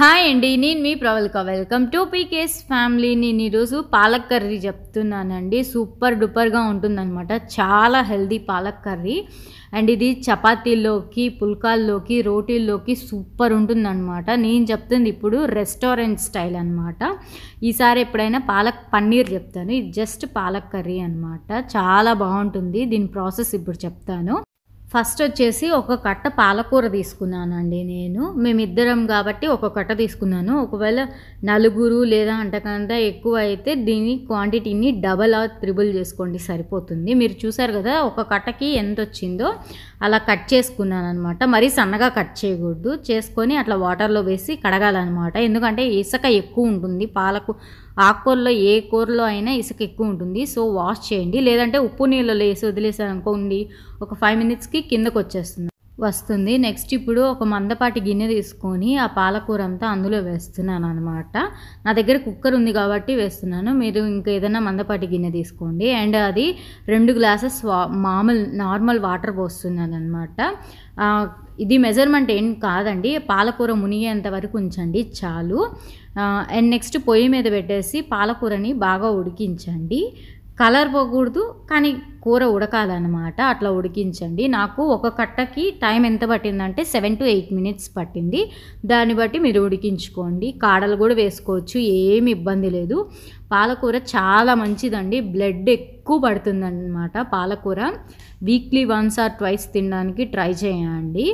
hi అండి నేను మీ Pravalika welcome to PKS family నేను ఈరోజు పాలక్ కర్రీ చెప్తున్నానండి సూపర్ డూపర్గా ఉంటుందన్నమాట చాలా హెల్దీ పాలక్ కర్రీ అండ్ ఇది చపాతీల్లోకి పుల్కాల్లోకి రోటీల్లోకి సూపర్ ఉంటుందన్నమాట నేను చెప్తుంది ఇప్పుడు రెస్టారెంట్ స్టైల్ అనమాట ఈసారి ఎప్పుడైనా పాలక్ పన్నీర్ చెప్తాను ఇది జస్ట్ పాలక్ కర్రీ అనమాట చాలా బాగుంటుంది దీని ప్రాసెస్ ఇప్పుడు చెప్తాను ఫస్ట్ వచ్చేసి ఒక కట్ట పాలకూర తీసుకున్నానండి నేను మేమిద్దరం కాబట్టి ఒక కట్ట తీసుకున్నాను ఒకవేళ నలుగురు లేదా అంతకంటే ఎక్కువ అయితే దీని క్వాంటిటీని డబల్ ఆర్ త్రిబుల్ చేసుకోండి సరిపోతుంది మీరు చూసారు కదా ఒక కట్టకి ఎంత వచ్చిందో అలా కట్ చేసుకున్నాను అనమాట మరీ సన్నగా కట్ చేయకూడదు చేసుకొని అట్లా వాటర్లో వేసి కడగాలన్నమాట ఎందుకంటే ఇసుక ఎక్కువ ఉంటుంది పాలకు ఆకుకూరలో ఏ కూరలో అయినా ఇసుక ఎక్కువ ఉంటుంది సో వాష్ చేయండి లేదంటే ఉప్పు నీళ్ళలో వేసి వదిలేసారనుకోండి ఒక ఫైవ్ మినిట్స్కి కిందకు వచ్చేస్తుంది వస్తుంది నెక్స్ట్ ఇప్పుడు ఒక మందపాటి గిన్నె తీసుకొని ఆ పాలకూర అంతా అందులో వేస్తున్నాను అనమాట నా దగ్గర కుక్కర్ ఉంది కాబట్టి వేస్తున్నాను మీరు ఇంకా ఏదైనా మందపాటి గిన్నె తీసుకోండి అండ్ అది రెండు గ్లాసెస్ మామూలు నార్మల్ వాటర్ పోస్తున్నాను అనమాట ఇది మెజర్మెంట్ ఏం కాదండి పాలకూర మునిగేంత వరకు ఉంచండి చాలు అండ్ నెక్స్ట్ పొయ్యి మీద పెట్టేసి పాలకూరని బాగా ఉడికించండి కలర్ పోకూడదు కానీ కూర ఉడకాలన్నమాట అట్లా ఉడికించండి నాకు ఒక కట్టకి టైం ఎంత పట్టిందంటే సెవెన్ టు ఎయిట్ మినిట్స్ పట్టింది దాన్ని బట్టి మీరు ఉడికించుకోండి కాడలు కూడా వేసుకోవచ్చు ఏమి ఇబ్బంది లేదు పాలకూర చాలా మంచిదండి బ్లడ్ ఎక్కువ పడుతుందన్నమాట పాలకూర వీక్లీ వన్స్ ఆర్ ట్వైస్ తినడానికి ట్రై చేయండి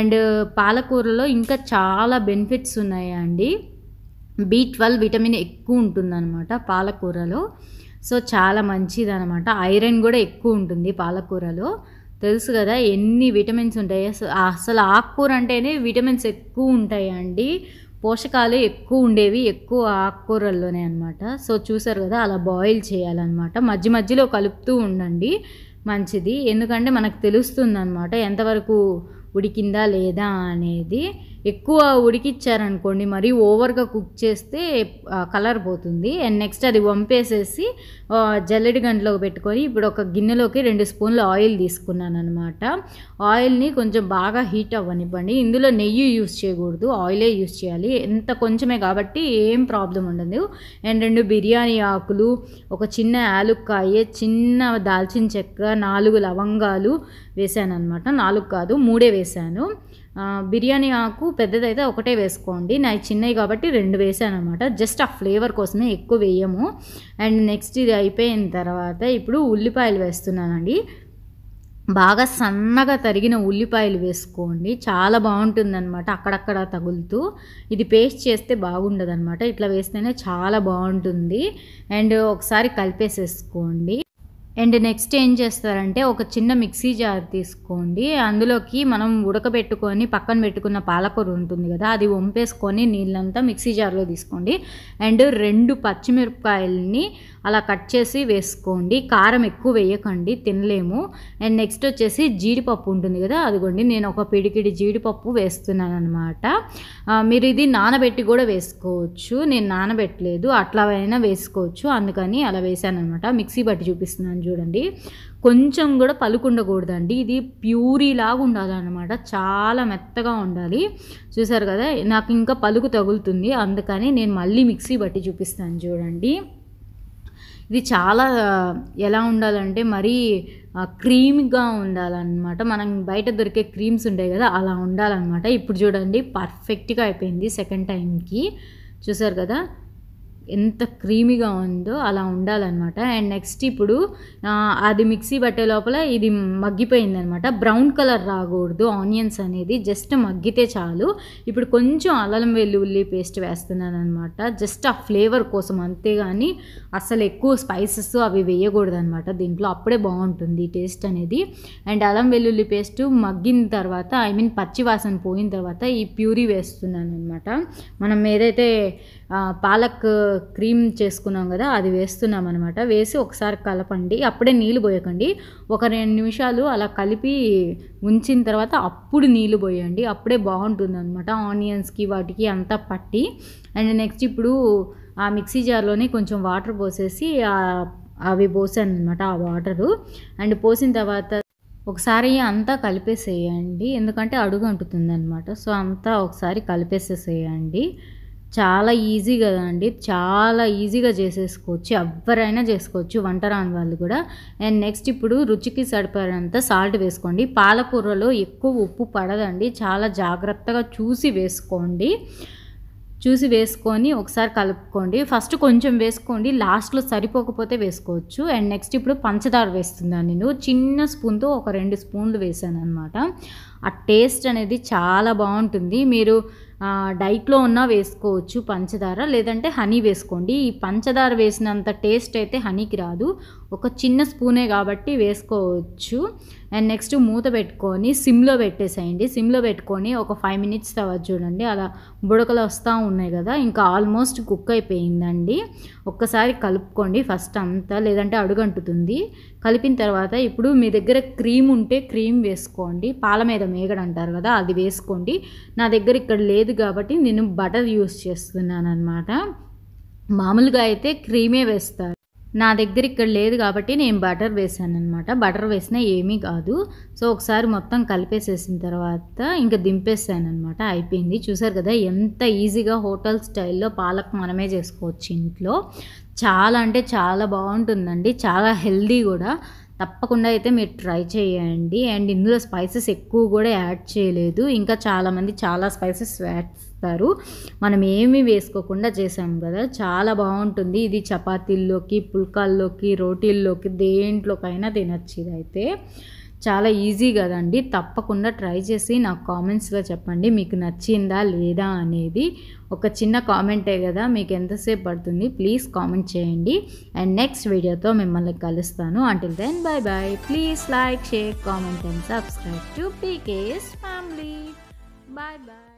అండ్ పాలకూరలో ఇంకా చాలా బెనిఫిట్స్ ఉన్నాయండి బీ ట్వెల్వ్ విటమిన్ ఎక్కువ ఉంటుందన్నమాట పాలకూరలో సో చాలా మంచిది అనమాట ఐరన్ కూడా ఎక్కువ ఉంటుంది పాలకూరలో తెలుసు కదా ఎన్ని విటమిన్స్ ఉంటాయి అసలు ఆకుకూర అంటేనే విటమిన్స్ ఎక్కువ ఉంటాయండి పోషకాలు ఎక్కువ ఉండేవి ఎక్కువ ఆకుకూరల్లోనే అనమాట సో చూసారు కదా అలా బాయిల్ చేయాలన్నమాట మధ్య మధ్యలో కలుపుతూ ఉండండి మంచిది ఎందుకంటే మనకు తెలుస్తుంది అనమాట ఎంతవరకు ఉడికిందా లేదా అనేది ఎక్కువ ఉడికిచ్చారనుకోండి మరి ఓవర్గా కుక్ చేస్తే కలర్ పోతుంది అండ్ నెక్స్ట్ అది వంపేసేసి జల్లెడి గంటలో పెట్టుకొని ఇప్పుడు ఒక గిన్నెలోకి రెండు స్పూన్లు ఆయిల్ తీసుకున్నాను అనమాట ఆయిల్ని కొంచెం బాగా హీట్ అవ్వనివ్వండి ఇందులో నెయ్యి యూస్ చేయకూడదు ఆయిలే యూస్ చేయాలి ఎంత కొంచెమే కాబట్టి ఏం ప్రాబ్లం ఉండదు అండ్ రెండు బిర్యానీ ఆకులు ఒక చిన్న యాలుక్కాయ చిన్న దాల్చిన చెక్క నాలుగు లవంగాలు వేసాను అనమాట నాలుగు కాదు మూడే వేసాను బిర్యానీ ఆకు పెద్దదైతే ఒకటే వేసుకోండి నాకు చిన్నవి కాబట్టి రెండు వేసాను అనమాట జస్ట్ ఆ ఫ్లేవర్ కోసమే ఎక్కువ వేయము అండ్ నెక్స్ట్ ఇది అయిపోయిన తర్వాత ఇప్పుడు ఉల్లిపాయలు వేస్తున్నానండి బాగా సన్నగా తరిగిన ఉల్లిపాయలు వేసుకోండి చాలా బాగుంటుందన్నమాట అక్కడక్కడ తగులుతూ ఇది పేస్ట్ చేస్తే అనమాట ఇట్లా వేస్తేనే చాలా బాగుంటుంది అండ్ ఒకసారి కలిపేసేసుకోండి అండ్ నెక్స్ట్ ఏం చేస్తారంటే ఒక చిన్న మిక్సీ జార్ తీసుకోండి అందులోకి మనం ఉడకబెట్టుకొని పక్కన పెట్టుకున్న పాలకూర ఉంటుంది కదా అది వంపేసుకొని నీళ్ళంతా మిక్సీ జార్లో తీసుకోండి అండ్ రెండు పచ్చిమిరపకాయలని అలా కట్ చేసి వేసుకోండి కారం ఎక్కువ వేయకండి తినలేము అండ్ నెక్స్ట్ వచ్చేసి జీడిపప్పు ఉంటుంది కదా అదిగోండి నేను ఒక పిడికిడి జీడిపప్పు వేస్తున్నాను అనమాట మీరు ఇది నానబెట్టి కూడా వేసుకోవచ్చు నేను నానబెట్టలేదు అట్లా అయినా వేసుకోవచ్చు అందుకని అలా వేసాను అనమాట మిక్సీ బట్టి చూపిస్తున్నాను చూడండి కొంచెం కూడా పలుకుండకూడదండి ఇది ప్యూరీలాగా ఉండాలన్నమాట చాలా మెత్తగా ఉండాలి చూసారు కదా నాకు ఇంకా పలుకు తగులుతుంది అందుకని నేను మళ్ళీ మిక్సీ బట్టి చూపిస్తాను చూడండి ఇది చాలా ఎలా ఉండాలంటే మరీ క్రీమ్గా ఉండాలన్నమాట మనం బయట దొరికే క్రీమ్స్ ఉంటాయి కదా అలా ఉండాలన్నమాట ఇప్పుడు చూడండి పర్ఫెక్ట్గా అయిపోయింది సెకండ్ టైంకి చూసారు కదా ఎంత క్రీమీగా ఉందో అలా ఉండాలన్నమాట అండ్ నెక్స్ట్ ఇప్పుడు అది మిక్సీ పట్టే లోపల ఇది మగ్గిపోయింది అనమాట బ్రౌన్ కలర్ రాకూడదు ఆనియన్స్ అనేది జస్ట్ మగ్గితే చాలు ఇప్పుడు కొంచెం అల్లం వెల్లుల్లి పేస్ట్ వేస్తున్నాను అనమాట జస్ట్ ఆ ఫ్లేవర్ కోసం అంతేగాని అసలు ఎక్కువ స్పైసెస్ అవి వేయకూడదు అనమాట దీంట్లో అప్పుడే బాగుంటుంది టేస్ట్ అనేది అండ్ అల్లం వెల్లుల్లి పేస్ట్ మగ్గిన తర్వాత ఐ మీన్ పచ్చివాసన పోయిన తర్వాత ఈ ప్యూరీ వేస్తున్నాను అనమాట మనం ఏదైతే పాలక్ క్రీమ్ చేసుకున్నాం కదా అది వేస్తున్నాం అనమాట వేసి ఒకసారి కలపండి అప్పుడే నీళ్ళు పోయకండి ఒక రెండు నిమిషాలు అలా కలిపి ఉంచిన తర్వాత అప్పుడు నీళ్ళు పోయండి అప్పుడే బాగుంటుంది అనమాట ఆనియన్స్కి వాటికి అంతా పట్టి అండ్ నెక్స్ట్ ఇప్పుడు ఆ మిక్సీ జార్లోనే కొంచెం వాటర్ పోసేసి అవి పోసాను అనమాట ఆ వాటరు అండ్ పోసిన తర్వాత ఒకసారి అంతా కలిపేసేయండి ఎందుకంటే అడుగు అంటుతుంది అనమాట సో అంతా ఒకసారి కలిపేసేసేయండి చాలా ఈజీ కదండి చాలా ఈజీగా చేసేసుకోవచ్చు ఎవరైనా చేసుకోవచ్చు వంట రాని వాళ్ళు కూడా అండ్ నెక్స్ట్ ఇప్పుడు రుచికి సరిపడినంత సాల్ట్ వేసుకోండి పాలకూరలో ఎక్కువ ఉప్పు పడదండి చాలా జాగ్రత్తగా చూసి వేసుకోండి చూసి వేసుకొని ఒకసారి కలుపుకోండి ఫస్ట్ కొంచెం వేసుకోండి లాస్ట్లో సరిపోకపోతే వేసుకోవచ్చు అండ్ నెక్స్ట్ ఇప్పుడు పంచదార వేస్తున్నాను నేను చిన్న స్పూన్తో ఒక రెండు స్పూన్లు వేసాను అనమాట ఆ టేస్ట్ అనేది చాలా బాగుంటుంది మీరు డైట్లో ఉన్న వేసుకోవచ్చు పంచదార లేదంటే హనీ వేసుకోండి ఈ పంచదార వేసినంత టేస్ట్ అయితే హనీకి రాదు ఒక చిన్న స్పూనే కాబట్టి వేసుకోవచ్చు అండ్ నెక్స్ట్ మూత పెట్టుకొని సిమ్లో పెట్టేసేయండి సిమ్లో పెట్టుకొని ఒక ఫైవ్ మినిట్స్ తర్వాత చూడండి అలా బుడకలు వస్తూ ఉన్నాయి కదా ఇంకా ఆల్మోస్ట్ కుక్ అయిపోయిందండి ఒక్కసారి కలుపుకోండి ఫస్ట్ అంతా లేదంటే అడుగంటుతుంది కలిపిన తర్వాత ఇప్పుడు మీ దగ్గర క్రీమ్ ఉంటే క్రీమ్ వేసుకోండి పాల మీద మేగడ అంటారు కదా అది వేసుకోండి నా దగ్గర ఇక్కడ లేదు కాబట్టి నేను బటర్ యూస్ చేస్తున్నాను అనమాట మామూలుగా అయితే క్రీమే వేస్తారు నా దగ్గర ఇక్కడ లేదు కాబట్టి నేను బటర్ వేసాను అనమాట బటర్ వేసినా ఏమీ కాదు సో ఒకసారి మొత్తం కలిపేసేసిన తర్వాత ఇంకా దింపేసాను అనమాట అయిపోయింది చూసారు కదా ఎంత ఈజీగా హోటల్ స్టైల్లో పాలక్ మనమే చేసుకోవచ్చు ఇంట్లో చాలా అంటే చాలా బాగుంటుందండి చాలా హెల్దీ కూడా తప్పకుండా అయితే మీరు ట్రై చేయండి అండ్ ఇందులో స్పైసెస్ ఎక్కువ కూడా యాడ్ చేయలేదు ఇంకా చాలామంది చాలా స్పైసెస్ యాడ్ చేస్తారు మనం ఏమీ వేసుకోకుండా చేసాం కదా చాలా బాగుంటుంది ఇది చపాతీల్లోకి పుల్కాల్లోకి రోటీల్లోకి దేంట్లోకైనా తినచ్చు ఇదైతే చాలా ఈజీ కదండి తప్పకుండా ట్రై చేసి నాకు కామెంట్స్లో చెప్పండి మీకు నచ్చిందా లేదా అనేది ఒక చిన్న కామెంటే కదా మీకు ఎంతసేపు పడుతుంది ప్లీజ్ కామెంట్ చేయండి అండ్ నెక్స్ట్ వీడియోతో మిమ్మల్ని కలుస్తాను until then bye bye please like share comment and subscribe to PKS family bye bye